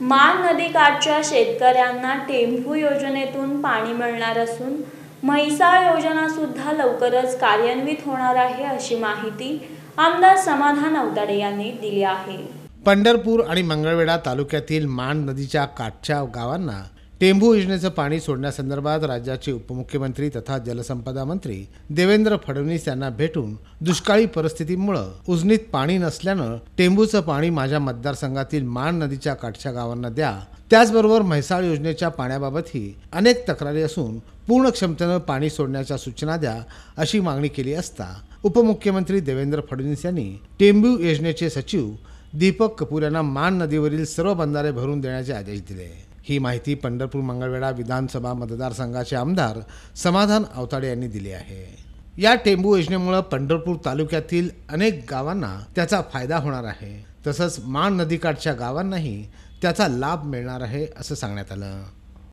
मान नदीकाठच्या शेतकऱ्यांना टेम्पू योजनेतून पाणी मिळणार असून म्हैसाळ सुद्धा लवकरच कार्यान्वित होणार आहे अशी माहिती आमदार समाधान अवताडे यांनी दिली आहे पंढरपूर आणि मंगळवेढा तालुक्यातील मान नदीच्या काठच्या गावांना टेंभू योजनेचं पाणी सोडण्यासंदर्भात राज्याचे उपमुख्यमंत्री तथा जलसंपदा मंत्री देवेंद्र फडणवीस यांना भेटून दुष्काळी परिस्थितीमुळं उजनीत पाणी नसल्यानं टेंभूचं पाणी माझ्या मतदारसंघातील मान नदीच्या काठच्या गावांना द्या त्याचबरोबर म्हैसाळ योजनेच्या पाण्याबाबतही अनेक तक्रारी असून पूर्ण क्षमतेनं पाणी सोडण्याच्या सूचना द्या अशी मागणी केली असता उपमुख्यमंत्री देवेंद्र फडणवीस यांनी टेंभू योजनेचे सचिव दीपक कपूर यांना मान नदीवरील सर्व बंधारे भरून देण्याचे आदेश दिले ही माहिती पंढरपूर मंगळवेढा विधानसभा मतदारसंघाचे आमदार समाधान अवताडे यांनी दिली आहे या टेंबू योजनेमुळे पंढरपूर तालुक्यातील अनेक गावांना त्याचा फायदा होणार आहे तसंच माण नदीकाठच्या गावांनाही त्याचा लाभ मिळणार आहे असं सांगण्यात आलं